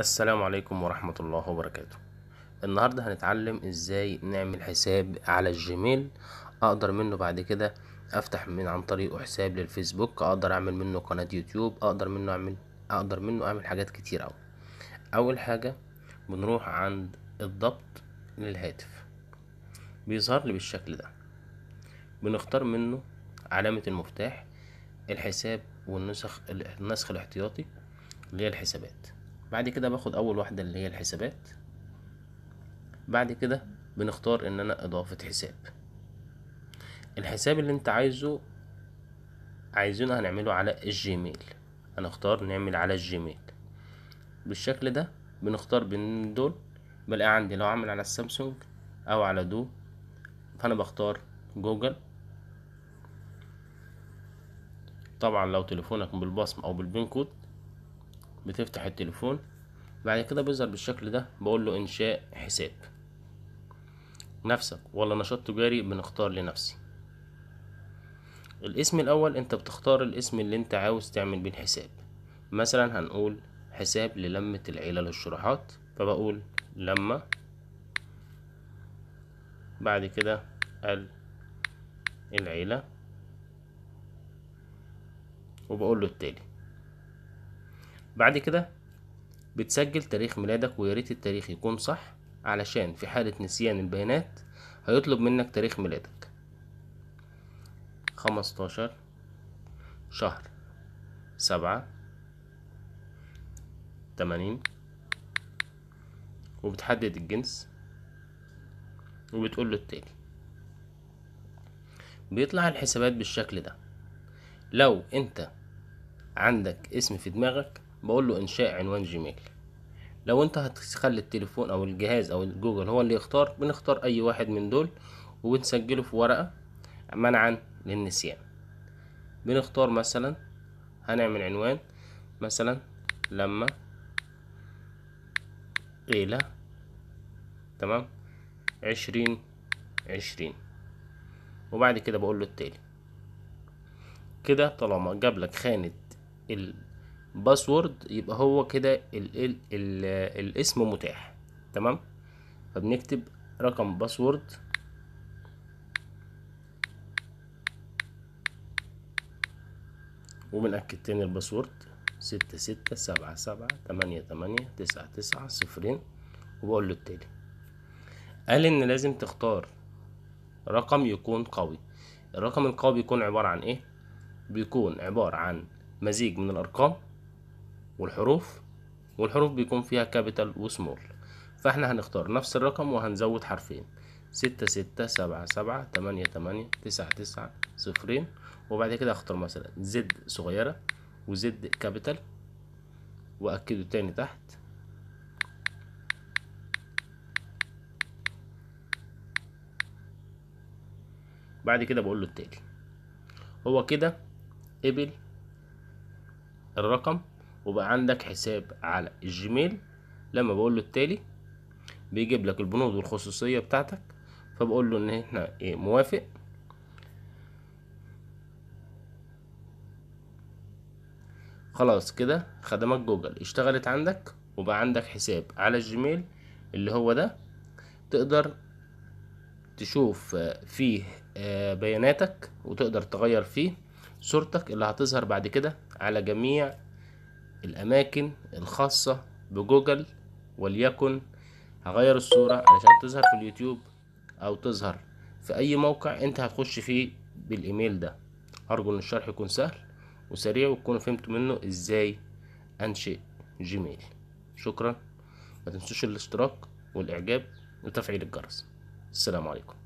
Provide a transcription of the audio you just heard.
السلام عليكم ورحمة الله وبركاته النهاردة هنتعلم ازاي نعمل حساب على الجيميل اقدر منه بعد كده افتح من عن طريقه حساب للفيسبوك اقدر اعمل منه قناة يوتيوب اقدر منه اعمل اقدر منه اعمل حاجات كتير اوي اول حاجة بنروح عند الضبط للهاتف بيظهر لي بالشكل ده بنختار منه علامة المفتاح الحساب والنسخ النسخ الاحتياطي اللي هي الحسابات بعد كده باخد اول واحدة اللي هي الحسابات بعد كده بنختار ان انا اضافة حساب الحساب اللي انت عايزه عايزينه هنعمله على الجيميل هنختار نعمل على الجيميل بالشكل ده بنختار بين دول بلاقي عندي لو عامل على السامسونج او على دو فانا بختار جوجل طبعا لو تليفونك بالبصمة او بالبين كود بتفتح التليفون بعد كده بيظهر بالشكل ده بقول له انشاء حساب نفسك ولا نشاط تجاري بنختار لنفسي الاسم الاول انت بتختار الاسم اللي انت عاوز تعمل بيه الحساب مثلا هنقول حساب للمة العيلة للشروحات فبقول لما بعد كده العيلة وبقول له التالي بعد كده بتسجل تاريخ ميلادك وياريت التاريخ يكون صح علشان في حالة نسيان البيانات هيطلب منك تاريخ ميلادك خمستاشر شهر سبعة تمانين وبتحدد الجنس وبتقول له التالي بيطلع الحسابات بالشكل ده لو انت عندك اسم في دماغك بقول له انشاء عنوان جيميل لو انت هتخلي التليفون او الجهاز او الجوجل هو اللي يختار بنختار اي واحد من دول وبنسجله في ورقة منعا للنسيان بنختار مثلا هنعمل عنوان مثلا لما قيلة تمام عشرين عشرين وبعد كده بقول له التالي كده طالما جاب لك خانة ال باسورد يبقى هو كده ال ال ال الاسم متاح تمام فبنكتب رقم باسورد وبنأكد تاني الباسورد ستة ستة سبعة سبعة تمانية تمانية تسعة تسعة صفرين وبقول له التالي قال إن لازم تختار رقم يكون قوي الرقم القوي بيكون عبارة عن إيه؟ بيكون عبارة عن مزيج من الأرقام والحروف والحروف بيكون فيها كابيتال وسمول فاحنا هنختار نفس الرقم وهنزود حرفين ستة ستة سبعة سبعة تمانية تمانية تسعة تسعة صفرين وبعد كده هختار مثلا زد صغيرة وزد كابيتال وأكده تاني تحت بعد كده بقول له التالي هو كده قبل الرقم وبقى عندك حساب على الجيميل لما بقول له التالي بيجيب لك البنود والخصوصيه بتاعتك فبقول له ان احنا ايه موافق خلاص كده خدمات جوجل اشتغلت عندك وبقى عندك حساب على الجيميل اللي هو ده تقدر تشوف آه، فيه آه، بياناتك وتقدر تغير فيه صورتك اللي هتظهر بعد كده على جميع الأماكن الخاصة بجوجل وليكن هغير الصورة علشان تظهر في اليوتيوب أو تظهر في أي موقع أنت هتخش فيه بالإيميل ده أرجو إن الشرح يكون سهل وسريع وتكونوا فهمتوا منه إزاي أنشئ جيميل شكرا ما تنسوش الاشتراك والإعجاب وتفعيل الجرس السلام عليكم